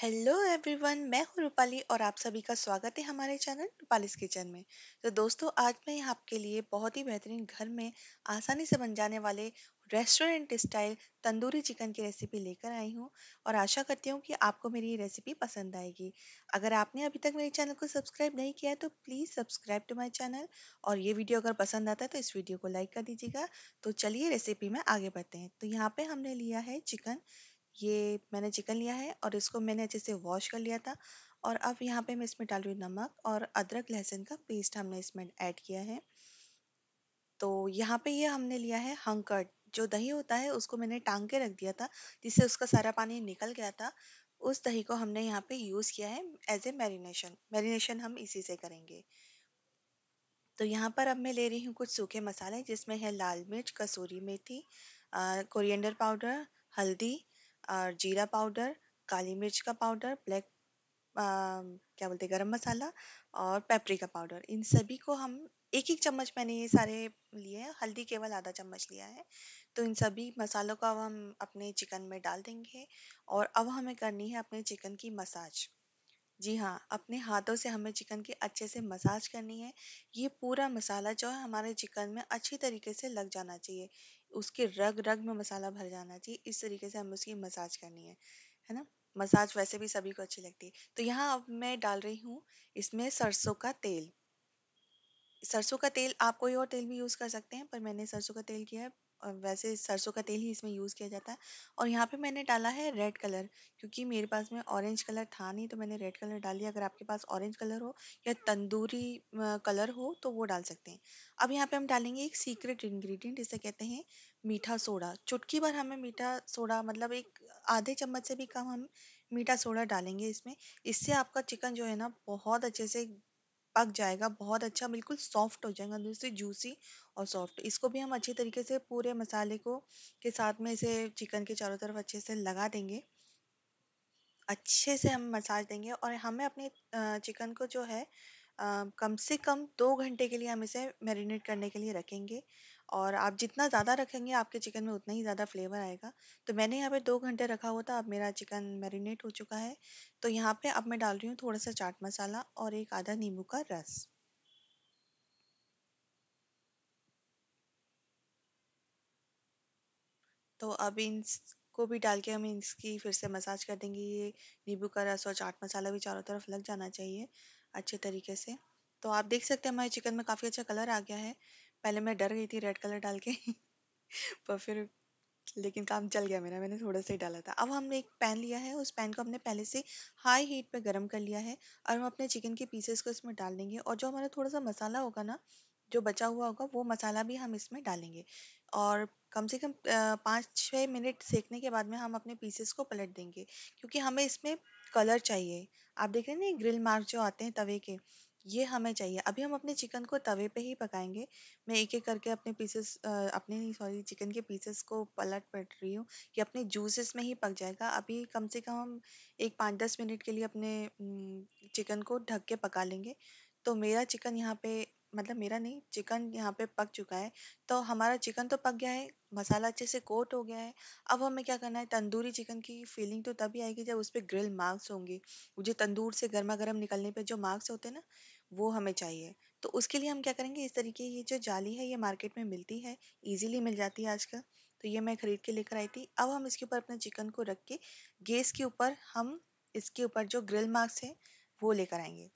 Hello everyone मैं हूँ रूपाली और आप सभी का स्वागत है हमारे चैनल रूपालीस किचन में तो दोस्तों आज मैं यहाँ आपके लिए बहुत ही बेहतरीन घर में आसानी से बन जाने वाले रेस्टोरेंट स्टाइल तंदूरी चिकन की रेसिपी लेकर आई हूँ और आशा करती हूँ कि आपको मेरी ये रेसिपी पसंद आएगी अगर आपने अभी तक मेरे चैनल को सब्सक्राइब नहीं किया है तो please subscribe to my channel और ये वीडियो अगर पसंद आता है तो इस वीडियो को लाइक कर दीजिएगा तो चलिए रेसिपी में आगे बढ़ते हैं तो यहाँ पर हमने लिया है चिकन ये मैंने चिकन लिया है और इसको मैंने अच्छे से वॉश कर लिया था और अब यहाँ पे मैं इसमें डाल रही हूँ नमक और अदरक लहसुन का पेस्ट हमने इसमें ऐड किया है तो यहाँ पे ये हमने लिया है हंकट जो दही होता है उसको मैंने टांग के रख दिया था जिससे उसका सारा पानी निकल गया था उस दही को हमने यहाँ पे यूज़ किया है एज ए मैरिनेशन मैरिनेशन हम इसी से करेंगे तो यहाँ पर अब मैं ले रही हूँ कुछ सूखे मसाले जिसमें है लाल मिर्च कसूरी मेथी कोरिएंडर पाउडर हल्दी और जीरा पाउडर काली मिर्च का पाउडर ब्लैक क्या बोलते हैं गरम मसाला और पेपरिका पाउडर इन सभी को हम एक एक चम्मच मैंने ये सारे लिए हैं हल्दी केवल आधा चम्मच लिया है तो इन सभी मसालों को अब हम अपने चिकन में डाल देंगे और अब हमें करनी है अपने चिकन की मसाज जी हाँ अपने हाथों से हमें चिकन की अच्छे से मसाज करनी है ये पूरा मसाला जो है हमारे चिकन में अच्छी तरीके से लग जाना चाहिए उसके रग रग में मसाला भर जाना चाहिए इस तरीके से हमें उसकी मसाज करनी है है ना मसाज वैसे भी सभी को अच्छी लगती है तो यहाँ अब मैं डाल रही हूँ इसमें सरसों का तेल सरसों का तेल आप कोई और तेल भी यूज़ कर सकते हैं पर मैंने सरसों का तेल किया है और वैसे सरसों का तेल ही इसमें यूज़ किया जाता है और यहाँ पे मैंने डाला है रेड कलर क्योंकि मेरे पास में ऑरेंज कलर था नहीं तो मैंने रेड कलर डाल दिया अगर आपके पास ऑरेंज कलर हो या तंदूरी कलर हो तो वो डाल सकते हैं अब यहाँ पे हम डालेंगे एक सीक्रेट इंग्रेडिएंट इसे कहते हैं मीठा सोडा चुटकी भर हमें मीठा सोडा मतलब एक आधे चम्मच से भी कम हम मीठा सोडा डालेंगे इसमें इससे आपका चिकन जो है ना बहुत अच्छे से पक जाएगा बहुत अच्छा बिल्कुल सॉफ्ट हो जाएगा अंदर से जूसी और सॉफ्ट इसको भी हम अच्छे तरीके से पूरे मसाले को के साथ में इसे चिकन के चारों तरफ अच्छे से लगा देंगे अच्छे से हम मसाज देंगे और हमें अपने चिकन को जो है कम से कम दो घंटे के लिए हम इसे मैरिनेट करने के लिए रखेंगे और आप जितना ज़्यादा रखेंगे आपके चिकन में उतना ही ज़्यादा फ्लेवर आएगा। तो मैंने यहाँ पे दो घंटे रखा हुआ था, अब मेरा चिकन मैरिनेट हो चुका है। तो यहाँ पे अब मैं डाल रही हूँ थोड़ा-सा चाट मसाला और एक आधा नींबू का रस। तो अब इन को भी डाल के हम इसकी फिर से मसाज कर देंगे ये नींबू का रस और चाट मसाला भी चारों तरफ लग जाना चाहिए अच्छे तरीके से तो आप देख सकते हैं हमारे चिकन में काफ़ी अच्छा कलर आ गया है पहले मैं डर गई थी रेड कलर डाल के पर फिर लेकिन काम चल गया मेरा मैंने थोड़ा सा ही डाला था अब हमने एक पैन लिया है उस पैन को हमने पहले से हाई हीट पे गर्म कर लिया है और हम अपने चिकन के पीसेस को इसमें डाल देंगे और जो हमारा थोड़ा सा मसाला होगा ना जो बचा हुआ होगा वो मसाला भी हम इसमें डालेंगे और कम से कम पाँच छः मिनट सेकने के बाद में हम अपने पीसेस को पलट देंगे क्योंकि हमें इसमें कलर चाहिए। आप देख रहे हैं ना ग्रिल मार्क जो आते हैं तवे के, ये हमें चाहिए। अभी हम अपने चिकन को तवे पे ही पकाएँगे। मैं एक-एक करके अपने पीसेस अपने नहीं सॉरी चिकन के पीसेस को पलट पट रही हूँ, कि अपने जूसेस में ही पक जाएगा। अभी कम से कम हम एक पाँच दस मिनट के लिए अपने चिकन को ढक के पका लेंगे। तो मेरा चिकन यहाँ पे मतलब मेरा नहीं चिकन यहाँ पे पक चुका है तो हमारा चिकन तो पक गया है मसाला अच्छे से कोट हो गया है अब हमें क्या करना है तंदूरी चिकन की फीलिंग तो तभी आएगी जब उस पर ग्रिल मार्क्स होंगे मुझे तंदूर से गर्मा गर्म निकलने पे जो मार्क्स होते हैं ना वो हमें चाहिए तो उसके लिए हम क्या करेंगे इस तरीके ये जो जाली है ये मार्केट में मिलती है ईजिली मिल जाती है आजकल तो ये मैं ख़रीद के लेकर आई थी अब हम इसके ऊपर अपने चिकन को रख के गैस के ऊपर हम इसके ऊपर जो ग्रिल मार्क्स हैं वो लेकर आएंगे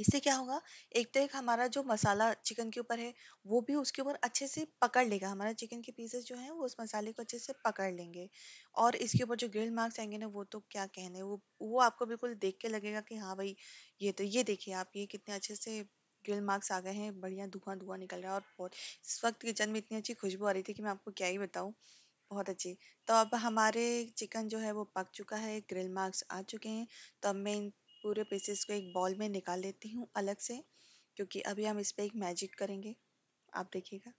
इससे क्या होगा एक तो एक हमारा जो मसाला चिकन के ऊपर है वो भी उसके ऊपर अच्छे से पकड़ लेगा हमारा चिकन के पीसेस जो हैं वो उस मसाले को अच्छे से पकड़ लेंगे और इसके ऊपर जो ग्रिल मार्क्स आएंगे ना वो तो क्या कहने वो वो आपको बिल्कुल देख के लगेगा कि हाँ भाई ये तो ये देखिए आप ये कितने अच्छे से ग्रिल मार्क्स आ गए हैं बढ़िया धुआं धुआं निकल रहा है और बहुत इस वक्त किचन में इतनी अच्छी खुशबू आ रही थी कि मैं आपको क्या ही बताऊँ बहुत अच्छी तो अब हमारे चिकन जो है वो पक चुका है ग्रिल मार्क्स आ चुके हैं तो अब मैं इन पूरे पीसेस को एक बॉल में निकाल लेती हूँ अलग से क्योंकि अभी हम इस पर एक मैजिक करेंगे आप देखिएगा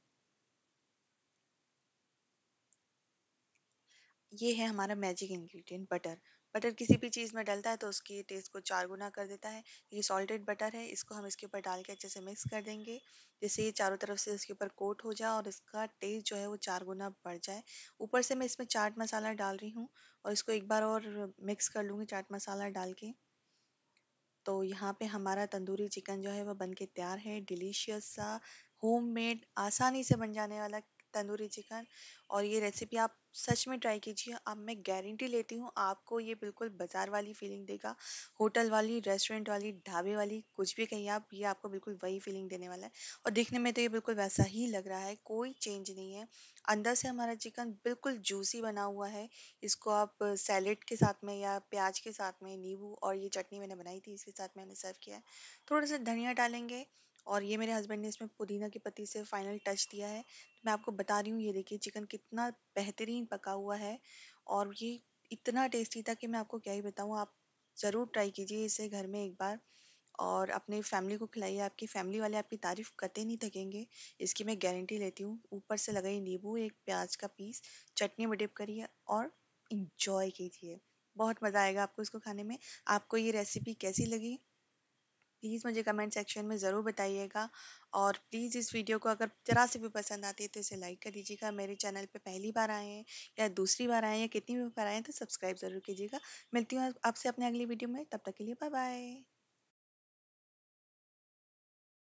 ये है हमारा मैजिक इंग्रेडिएंट बटर बटर किसी भी चीज़ में डलता है तो उसकी टेस्ट को चार गुना कर देता है ये सॉल्टेड बटर है इसको हम इसके ऊपर डाल के अच्छे से मिक्स कर देंगे जिससे ये चारों तरफ से इसके ऊपर कोट हो जाए और इसका टेस्ट जो है वो चार गुना बढ़ जाए ऊपर से मैं इसमें चाट मसाला डाल रही हूँ और इसको एक बार और मिक्स कर लूँगी चाट मसाला डाल के तो यहाँ पे हमारा तंदूरी चिकन जो है वह बन के तैयार है डिलीशियस सा होममेड आसानी से बन जाने वाला तंदूरी चिकन और ये रेसिपी आप सच में ट्राई कीजिए अब मैं गारंटी लेती हूँ आपको ये बिल्कुल बाज़ार वाली फीलिंग देगा होटल वाली रेस्टोरेंट वाली ढाबे वाली कुछ भी कहिए आप ये आपको बिल्कुल वही फीलिंग देने वाला है और देखने में तो ये बिल्कुल वैसा ही लग रहा है कोई चेंज नहीं है अंदर से हमारा चिकन बिल्कुल जूसी बना हुआ है इसको आप सैलेड के साथ में या प्याज के साथ में नींबू और ये चटनी मैंने बनाई थी इसके साथ मैंने सर्व किया है थोड़ा सा धनिया डालेंगे और ये मेरे हस्बैंड ने इसमें पुदीना की पत्ती से फाइनल टच दिया है तो मैं आपको बता रही हूँ ये देखिए चिकन कितना बेहतरीन महीन पका हुआ है और ये इतना टेस्टी था कि मैं आपको क्या ही बताऊँ आप ज़रूर ट्राई कीजिए इसे घर में एक बार और अपने फैमिली को खिलाइए आपकी फैमिली वाले आपकी तारीफ़ करते नहीं थकेंगे इसकी मैं गारंटी लेती हूँ ऊपर से लगाई नींबू एक प्याज का पीस चटनी में डिप करिए और इन्जॉय कीजिए बहुत मज़ा आएगा आपको इसको खाने में आपको ये रेसिपी कैसी लगी प्लीज़ मुझे कमेंट सेक्शन में ज़रूर बताइएगा और प्लीज़ इस वीडियो को अगर ज़रा से भी पसंद आती है तो इसे लाइक कर दीजिएगा मेरे चैनल पे पहली बार आए हैं या दूसरी बार आए हैं या कितनी भी बार आए हैं तो सब्सक्राइब ज़रूर कीजिएगा मिलती हूँ आपसे अपने अगली वीडियो में तब तक के लिए बाय बाय